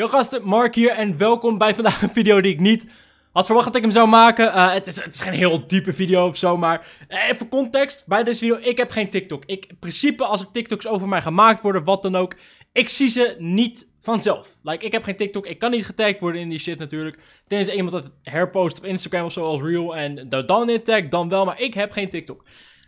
Yo gasten, Mark hier en welkom bij vandaag een video die ik niet had verwacht dat ik hem zou maken. Eh, het, is, het, is, geen heel diepe video of zo, maar eh, even context bij deze video. Ik heb geen TikTok. Ik, in principe, als er TikToks over mij gemaakt worden, wat dan ook, ik zie ze niet vanzelf. Like, ik heb geen TikTok, ik kan niet getagd worden in die shit natuurlijk. Tenzij iemand dat herpost op Instagram of zo als real en dan in tag, dan wel, maar ik heb geen TikTok.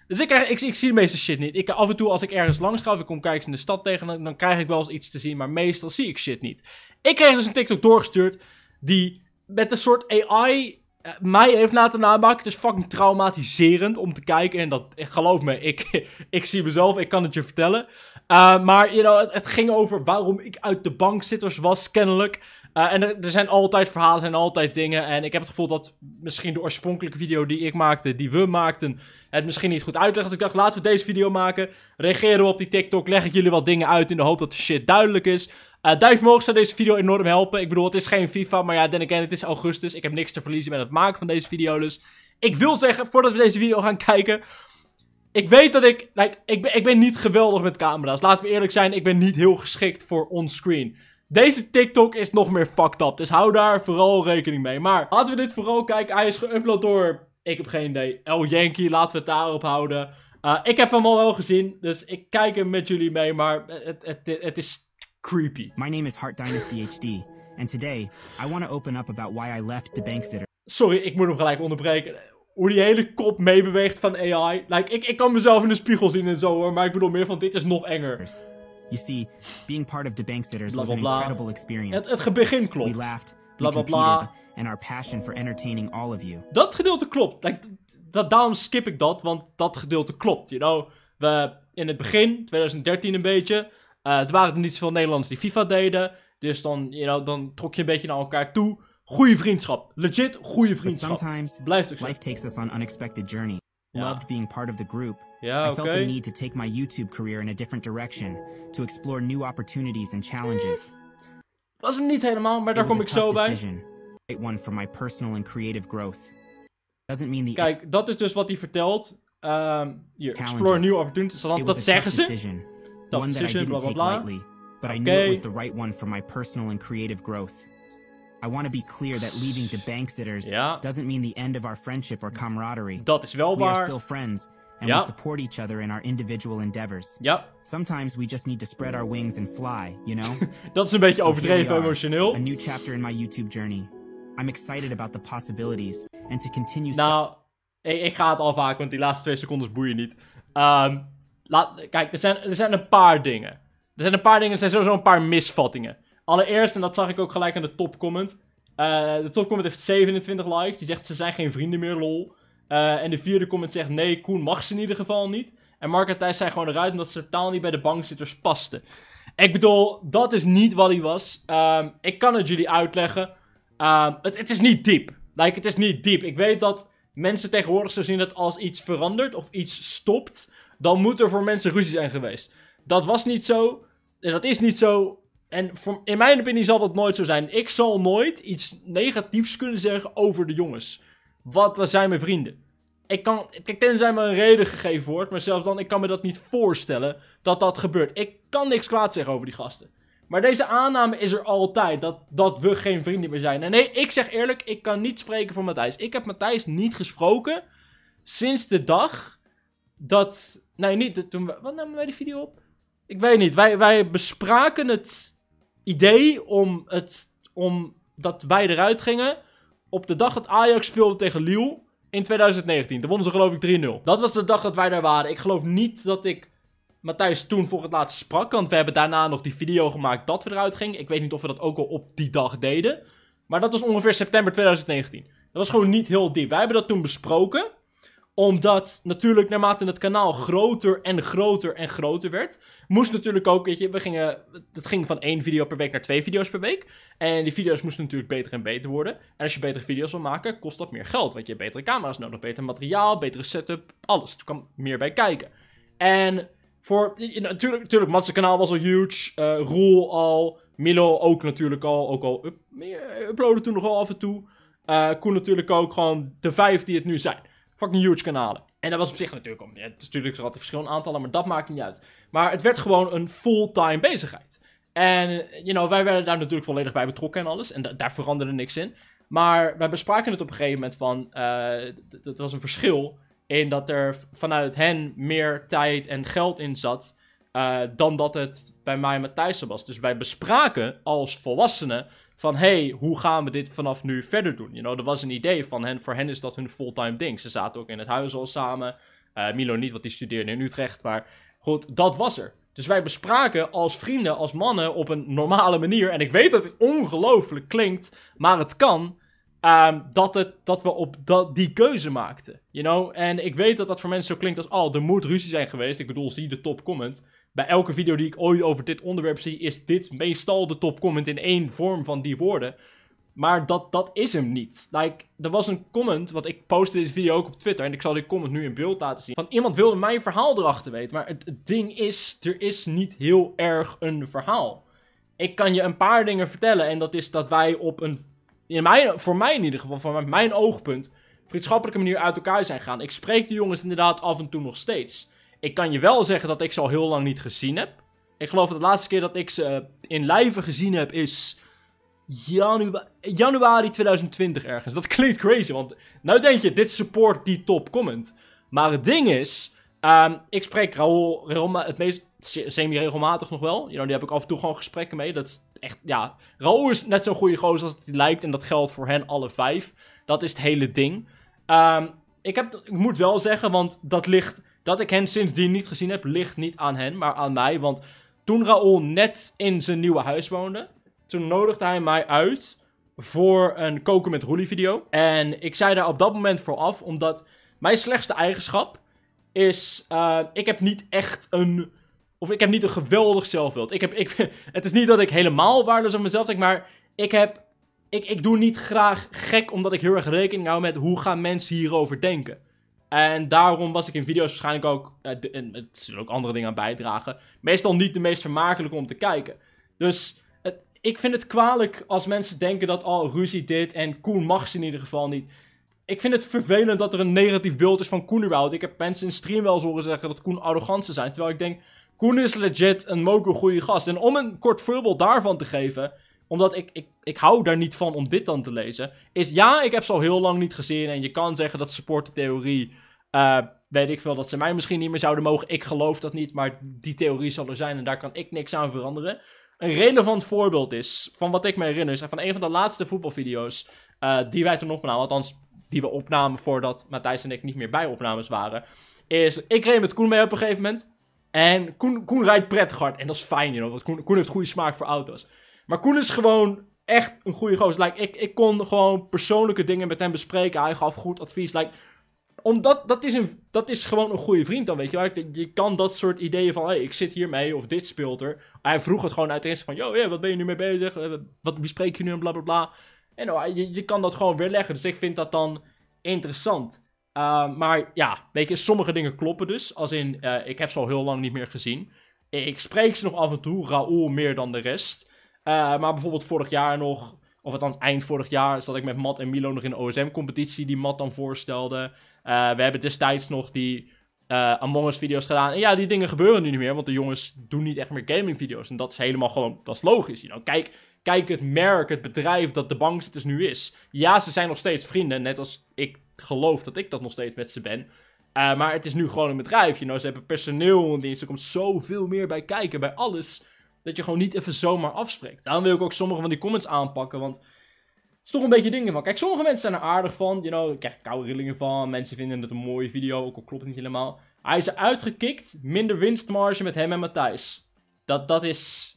Dus ik, krijg, ik, ik, zie de meeste shit niet. Ik, af en toe als ik ergens langs ga of ik kom kijken in de stad tegen, dan, dan, krijg ik wel eens iets te zien, maar meestal zie ik shit niet. Ik kreeg dus een TikTok doorgestuurd die met een soort AI eh, mij heeft laten namaken. Het is dus fucking traumatiserend om te kijken en dat, geloof me, ik, ik zie mezelf, ik kan het je vertellen. Eh, maar you know, het, het, ging over waarom ik uit de bankzitters was, kennelijk. Eh, en er, zijn altijd verhalen, zijn altijd dingen. En ik heb het gevoel dat misschien de oorspronkelijke video die ik maakte, die we maakten, het misschien niet goed uitlegt. Dus ik dacht, laten we deze video maken. Reageren we op die TikTok, leg ik jullie wat dingen uit in de hoop dat de shit duidelijk is. Uh, eh, duimpje omhoog zou deze video enorm helpen. Ik bedoel, het is geen FIFA, maar ja, Dennis again, het is augustus. Ik heb niks te verliezen met het maken van deze video. Dus ik wil zeggen, voordat we deze video gaan kijken... Ik weet dat ik... Like, ik, ben, ik ben niet geweldig met camera's. Laten we eerlijk zijn, ik ben niet heel geschikt voor onscreen. Deze TikTok is nog meer fucked up. Dus hou daar vooral rekening mee. Maar laten we dit vooral kijken. Hij is geüpload door... Ik heb geen idee. El Yankee. Laten we het daarop houden. Eh, ik heb hem al wel gezien. Dus ik kijk hem met jullie mee. Maar het, het, het is creepy. My name is Heart Dynasty HD. today, I want to open up about why I left the Sorry, ik moet hem gelijk onderbreken. Hoe die hele kop meebeweegt van AI. Like, ik, ik kan mezelf in de spiegel zien en zo hoor. Maar ik bedoel meer van dit is nog enger. You see, being part of DeBanksitters was an incredible experience. Het, het begin klopt. We laughed, bla, our passion for entertaining all of you. Dat gedeelte klopt. dat, daarom skip ik dat, want dat gedeelte klopt. You know, we, in het begin, 2013 een beetje, uh, eh, het waren er niet zoveel Nederlanders die FIFA deden. Dus dan, you know, dan trok je een beetje naar elkaar toe. Goeie vriendschap. Legit goede vriendschap. Blijft ook zo. Life takes us on unexpected journey. Loved being part of the group. Yeah, I felt okay. the need to take my YouTube career in a different direction, to explore new opportunities and challenges. Was hem niet helemaal, maar daar kom ik zo decision. bij. One for my personal and creative growth. Doesn't mean the Kijk, dat is dus wat hij vertelt. Um, hier, explore new opportunities. Dat, dat zeggen ze. Decision. Tough one decision, bla bla take Lightly, but okay. I knew it was the right one for my personal and creative growth. I want to be clear that leaving to bank sitters ja. doesn't mean the end of our friendship or camaraderie. Dat is wel waar. We are still friends and ja. we support each other in our individual endeavors. Ja. Sometimes we just need to spread our wings and fly, you know? Dat is een beetje so overdreven emotioneel. A new chapter in my YouTube journey. I'm excited about the possibilities and to continue Nou, ik, ik ga het al vaak, want die laatste twee seconden boeien niet. Um, laat, kijk, er zijn, er zijn een paar dingen. Er zijn een paar dingen, er zijn sowieso een paar misvattingen. Allereerst, en dat zag ik ook gelijk aan de topcomment. Eh, de topcomment heeft 27 likes. Die zegt ze zijn geen vrienden meer, lol. Eh, en de vierde comment zegt nee, Koen mag ze in ieder geval niet. En Mark en Thijs zijn gewoon eruit omdat ze totaal niet bij de bankzitters pasten. Ik bedoel, dat is niet wat hij was. Ehm, ik kan het jullie uitleggen. Ehm, het, het, is niet diep. Like, het is niet diep. Ik weet dat mensen tegenwoordig zo zien dat als iets verandert of iets stopt, dan moet er voor mensen ruzie zijn geweest. Dat was niet zo. Dat is niet zo. En in mijn opinie zal dat nooit zo zijn. Ik zal nooit iets negatiefs kunnen zeggen over de jongens. Wat zijn mijn vrienden. Ik kan, kijk, tenzij me een reden gegeven wordt, maar zelfs dan, ik kan me dat niet voorstellen dat dat gebeurt. Ik kan niks kwaad zeggen over die gasten. Maar deze aanname is er altijd, dat, dat we geen vrienden meer zijn. En nee, ik zeg eerlijk, ik kan niet spreken voor Matthijs. Ik heb Matthijs niet gesproken sinds de dag dat... Nee, niet, toen, wat namen wij die video op? Ik weet niet, wij, wij bespraken het idee om, het, om dat wij eruit gingen op de dag dat Ajax speelde tegen Lille in 2019. Daar wonnen ze geloof ik 3-0. Dat was de dag dat wij daar waren. Ik geloof niet dat ik Matthijs toen voor het laatst sprak. Want we hebben daarna nog die video gemaakt dat we eruit gingen. Ik weet niet of we dat ook al op die dag deden. Maar dat was ongeveer september 2019. Dat was gewoon niet heel diep. Wij hebben dat toen besproken omdat natuurlijk naarmate het kanaal groter en groter en groter werd, moest natuurlijk ook, weet je, we gingen, dat ging van één video per week naar twee video's per week. En die video's moesten natuurlijk beter en beter worden. En als je betere video's wil maken, kost dat meer geld. Want je hebt betere camera's nodig, beter materiaal, betere setup, alles. Er kwam meer bij kijken. En voor, natuurlijk, natuurlijk Mats' kanaal was al huge, eh, Roel al, Milo ook natuurlijk al, ook al uploaden toen nog wel af en toe. Uh, Koen natuurlijk ook, gewoon de vijf die het nu zijn fucking huge kanalen. En dat was op zich natuurlijk, om, ja, het is natuurlijk zo wat verschillende aantallen, maar dat maakt niet uit. Maar het werd gewoon een fulltime bezigheid. En you know, wij werden daar natuurlijk volledig bij betrokken en alles. En daar veranderde niks in. Maar wij bespraken het op een gegeven moment van, uh, dat was een verschil in dat er vanuit hen meer tijd en geld in zat eh, dan dat het bij mij en Matthijs was. Dus wij bespraken als volwassenen van hey, hoe gaan we dit vanaf nu verder doen? You know, er was een idee van hen, voor hen is dat hun fulltime ding. Ze zaten ook in het huis al samen. Eh, Milo niet, want die studeerde in Utrecht, maar goed, dat was er. Dus wij bespraken als vrienden, als mannen, op een normale manier. En ik weet dat het ongelooflijk klinkt, maar het kan. Ehm, dat, het, dat we op dat, die keuze maakten. You know? En ik weet dat dat voor mensen zo klinkt als... Oh, er moet ruzie zijn geweest. Ik bedoel, zie de top comment bij elke video die ik ooit over dit onderwerp zie, is dit meestal de topcomment in één vorm van die woorden. Maar dat, dat is hem niet. Like, er was een comment, want ik postte deze video ook op Twitter. En ik zal die comment nu in beeld laten zien. Van iemand wilde mijn verhaal erachter weten. Maar het, ding is, er is niet heel erg een verhaal. Ik kan je een paar dingen vertellen. En dat is dat wij op een, in mijn, voor mij in ieder geval, vanuit mijn oogpunt, vriendschappelijke manier uit elkaar zijn gegaan. Ik spreek de jongens inderdaad af en toe nog steeds. Ik kan je wel zeggen dat ik ze al heel lang niet gezien heb. Ik geloof dat de laatste keer dat ik ze eh, in lijve gezien heb is januari, januari 2020 ergens. Dat klinkt crazy, want nou denk je, dit support die top comment. Maar het ding is, ehm, ik spreek Raoul het meest semi-regelmatig nog wel. You know, die heb ik af en toe gewoon gesprekken mee. Dat is echt, ja. Raoul is net zo'n goede gozer als het lijkt en dat geldt voor hen alle vijf. Dat is het hele ding. Ehm, ik, heb, ik moet wel zeggen, want dat ligt dat ik hen sindsdien niet gezien heb, ligt niet aan hen, maar aan mij. Want toen Raoul net in zijn nieuwe huis woonde, toen nodigde hij mij uit voor een koken met roelie video. En ik zei daar op dat moment voor af, omdat mijn slechtste eigenschap is... Eh, ik heb niet echt een... Of ik heb niet een geweldig zelfbeeld. Ik heb, ik, het is niet dat ik helemaal waardeloos van mezelf denk, maar ik heb... Ik, ik doe niet graag gek omdat ik heel erg rekening hou met hoe gaan mensen hierover denken. En daarom was ik in video's waarschijnlijk ook, eh, en het zullen ook andere dingen aan bijdragen, meestal niet de meest vermakelijke om te kijken. Dus ik vind het kwalijk als mensen denken dat, al oh, ruzie dit en Koen mag ze in ieder geval niet. Ik vind het vervelend dat er een negatief beeld is van Koen überhaupt. Ik heb mensen in stream wel eens horen zeggen dat Koen arrogant zou zijn, terwijl ik denk, Koen is legit een moker goede gast. En om een kort voorbeeld daarvan te geven, omdat ik, ik, ik hou daar niet van om dit dan te lezen. Is ja, ik heb ze al heel lang niet gezien. En je kan zeggen dat support de theorie. Eh, weet ik veel dat ze mij misschien niet meer zouden mogen. Ik geloof dat niet. Maar die theorie zal er zijn. En daar kan ik niks aan veranderen. Een relevant voorbeeld is. Van wat ik me herinner. Is van een van de laatste voetbalvideo's. Eh, die wij toen opnamen. Althans, die we opnamen voordat Matthijs en ik niet meer bij opnames waren. Is ik reed met Koen mee op een gegeven moment. En Koen, Koen rijdt prettig hard. En dat is fijn, you know, want Koen, Koen heeft goede smaak voor auto's. Maar Koen is gewoon echt een goede gozer. Like, ik, ik kon gewoon persoonlijke dingen met hem bespreken. Hij gaf goed advies. Like, omdat dat is, een, dat is gewoon een goede vriend dan, weet je Je kan dat soort ideeën van, hey, ik zit hier mee of dit speelt er. Hij vroeg het gewoon uit van, yo, wat ben je nu mee bezig? Eh, wat bespreek je nu en bla oh, je, je kan dat gewoon weerleggen. Dus ik vind dat dan interessant. Ehm, maar ja, weet je, sommige dingen kloppen dus. Als in, eh, ik heb ze al heel lang niet meer gezien. Ik spreek ze nog af en toe, Raoul meer dan de rest. Eh, maar bijvoorbeeld vorig jaar nog, of het het eind vorig jaar, zat ik met Matt en Milo nog in de OSM-competitie die Matt dan voorstelde. Eh, we hebben destijds nog die uh, Among Us video's gedaan. En ja, die dingen gebeuren nu niet meer, want de jongens doen niet echt meer gaming video's. En dat is helemaal gewoon, dat is logisch. kijk, kijk het merk, het bedrijf dat de bank dus nu is. Ja, ze zijn nog steeds vrienden, net als ik geloof dat ik dat nog steeds met ze ben. maar het is nu gewoon een bedrijf, you ze hebben personeel en er komt zoveel meer bij kijken, bij alles dat je gewoon niet even zomaar afspreekt. Daarom wil ik ook sommige van die comments aanpakken, want het is toch een beetje dingen van. Kijk, sommige mensen zijn er aardig van, you know, ik krijg koude rillingen van, mensen vinden het een mooie video, ook al klopt het niet helemaal. Hij is uitgekikt, minder winstmarge met hem en Matthijs. Dat, dat is...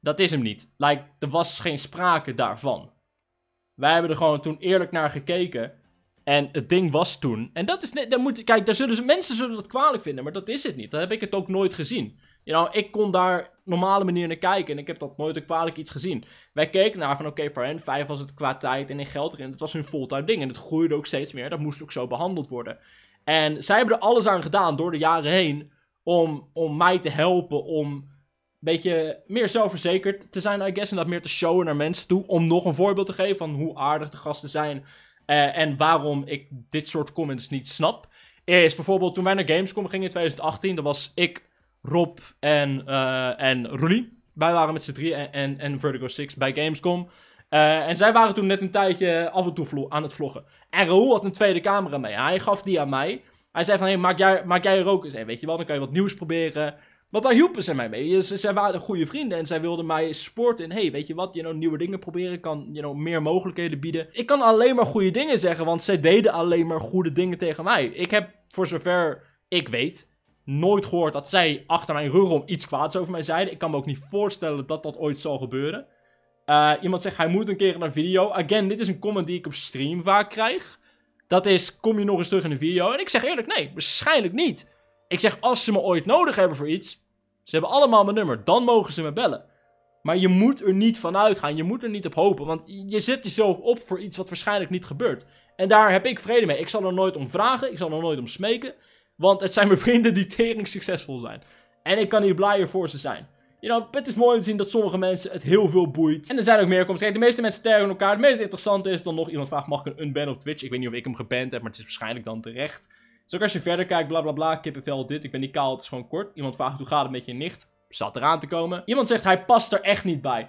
Dat is hem niet. Like, er was geen sprake daarvan. Wij hebben er gewoon toen eerlijk naar gekeken. En het ding was toen. En dat is net. Daar moet, kijk, daar zullen ze, mensen zullen dat kwalijk vinden. Maar dat is het niet. Dat heb ik het ook nooit gezien. You know, ik kon daar normale manier naar kijken. En ik heb dat nooit ook kwalijk iets gezien. Wij keken naar van oké, okay, voor hen vijf was het qua tijd en in geld erin. Dat was hun fulltime ding. En het groeide ook steeds meer. Dat moest ook zo behandeld worden. En zij hebben er alles aan gedaan door de jaren heen. Om, om mij te helpen. Om een beetje meer zelfverzekerd te zijn, I guess. En dat meer te showen naar mensen toe. Om nog een voorbeeld te geven van hoe aardig de gasten zijn. Eh, en waarom ik dit soort comments niet snap. Is bijvoorbeeld toen wij naar Gamescom gingen in 2018. Dan was ik Rob en, uh, en Ruli, Wij waren met z'n drie en, en, en Vertigo 6 bij Gamescom. Eh, en zij waren toen net een tijdje af en toe aan het vloggen. En Raoul had een tweede camera mee. Hij gaf die aan mij. Hij zei van, hey, maak, jij, maak jij er ook eens weet je wel. Dan kan je wat nieuws proberen. Want daar hielpen ze mij mee. Dus ze, zij waren goede vrienden en zij wilden mij sporten. En hey, weet je wat, je you nieuwe dingen proberen kan you know, meer mogelijkheden bieden. Ik kan alleen maar goede dingen zeggen, want zij deden alleen maar goede dingen tegen mij. Ik heb, voor zover ik weet, nooit gehoord dat zij achter mijn rug om iets kwaads over mij zeiden. Ik kan me ook niet voorstellen dat dat ooit zal gebeuren. Eh, iemand zegt, hij moet een keer naar een video. Again, dit is een comment die ik op stream vaak krijg. Dat is, kom je nog eens terug in een video? En ik zeg eerlijk, nee, waarschijnlijk niet. Ik zeg, als ze me ooit nodig hebben voor iets, ze hebben allemaal mijn nummer, dan mogen ze me bellen. Maar je moet er niet van uitgaan, je moet er niet op hopen, want je zet jezelf op voor iets wat waarschijnlijk niet gebeurt. En daar heb ik vrede mee. Ik zal er nooit om vragen, ik zal er nooit om smeken. Want het zijn mijn vrienden die tering succesvol zijn. En ik kan hier blijer voor ze zijn. You know, het is mooi om te zien dat sommige mensen het heel veel boeit. En er zijn ook meer comments. de meeste mensen tergen elkaar. Het meest interessante is dan nog iemand vraagt: mag ik een unban op Twitch? Ik weet niet of ik hem geband heb, maar het is waarschijnlijk dan terecht. Dus ook als je verder kijkt, bla bla bla, kippenvel, dit. Ik ben niet kaal, het is gewoon kort. Iemand vraagt: hoe gaat het met je nicht? Zat eraan te komen. Iemand zegt: hij past er echt niet bij.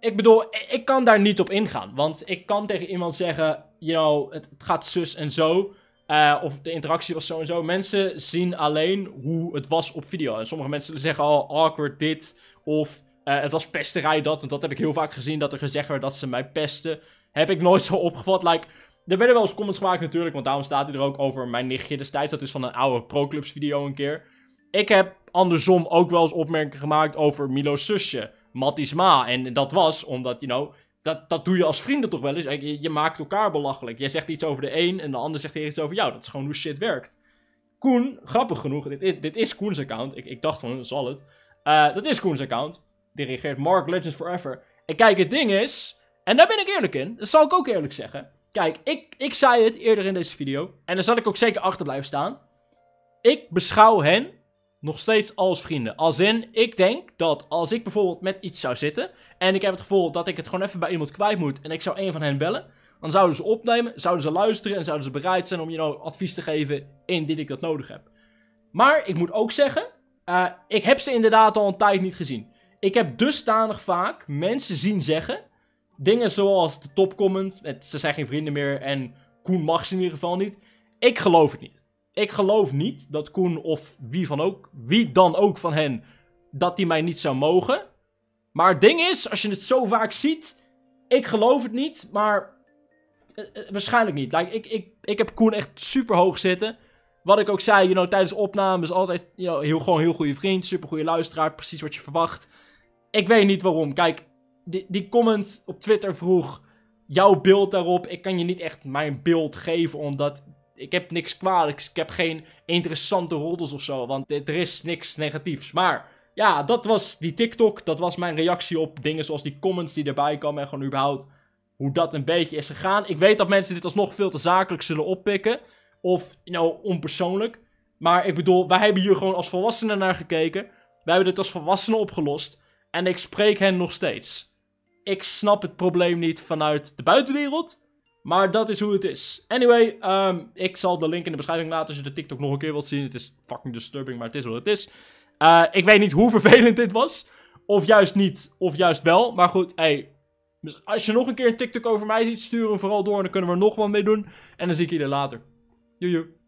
Ik bedoel, ik kan daar niet op ingaan. Want ik kan tegen iemand zeggen: you know, het, het gaat zus en zo. Eh, of de interactie was zo en zo. Mensen zien alleen hoe het was op video. En sommige mensen zeggen, oh, awkward dit. Of eh, het was pesterij dat. Want dat heb ik heel vaak gezien, dat er gezegd werd dat ze mij pesten. Heb ik nooit zo opgevat. Like, er werden wel eens comments gemaakt natuurlijk, want daarom staat hij er ook over mijn nichtje destijds. Dat is van een oude ProClubs video een keer. Ik heb andersom ook wel eens opmerkingen gemaakt over Milo's zusje, Matties Ma. En dat was omdat, you know, dat, dat doe je als vrienden toch wel eens. Je, je maakt elkaar belachelijk. Jij zegt iets over de een en de ander zegt iets over jou. Dat is gewoon hoe shit werkt. Koen, grappig genoeg, dit is, dit is Koens account. Ik, ik dacht van, dat zal het. Eh, dat is Koens account. Die reageert Mark Legends Forever. En kijk, het ding is... En daar ben ik eerlijk in. Dat zal ik ook eerlijk zeggen. Kijk, ik, ik zei het eerder in deze video. En daar zal ik ook zeker achter blijven staan. Ik beschouw hen nog steeds als vrienden. Als in, ik denk dat als ik bijvoorbeeld met iets zou zitten. En ik heb het gevoel dat ik het gewoon even bij iemand kwijt moet. En ik zou een van hen bellen. Dan zouden ze opnemen, zouden ze luisteren en zouden ze bereid zijn om je nou advies te geven indien ik dat nodig heb. Maar ik moet ook zeggen, eh, ik heb ze inderdaad al een tijd niet gezien. Ik heb dusdanig vaak mensen zien zeggen dingen zoals de topcomment, ze zijn geen vrienden meer en Koen mag ze in ieder geval niet. Ik geloof het niet ik geloof niet dat Koen of wie, van ook, wie dan ook van hen, dat die mij niet zou mogen. Maar het ding is, als je het zo vaak ziet, ik geloof het niet, maar eh, eh, waarschijnlijk niet. ik, ik, ik heb Koen echt super hoog zitten. Wat ik ook zei, you know, tijdens opnames, altijd you know, heel, gewoon heel goede vriend, super goede luisteraar, precies wat je verwacht. Ik weet niet waarom. Kijk, die, die comment op Twitter vroeg jouw beeld daarop. Ik kan je niet echt mijn beeld geven, omdat ik heb niks kwalijks. Ik heb geen interessante roddels of zo. Want er is niks negatiefs. Maar ja, dat was die TikTok. Dat was mijn reactie op dingen zoals die comments die erbij kwamen. En gewoon überhaupt hoe dat een beetje is gegaan. Ik weet dat mensen dit alsnog veel te zakelijk zullen oppikken. Of, nou, onpersoonlijk. Maar ik bedoel, wij hebben hier gewoon als volwassenen naar gekeken. Wij hebben dit als volwassenen opgelost. En ik spreek hen nog steeds. Ik snap het probleem niet vanuit de buitenwereld. Maar dat is hoe het is. Anyway, ehm, ik zal de link in de beschrijving laten als je de TikTok nog een keer wilt zien. Het is fucking disturbing, maar het is wat het is. Eh, ik weet niet hoe vervelend dit was. Of juist niet, of juist wel. Maar goed, hey, dus als je nog een keer een TikTok over mij ziet, sturen vooral door. En dan kunnen we er nog wat mee doen. En dan zie ik jullie later. Joejoe.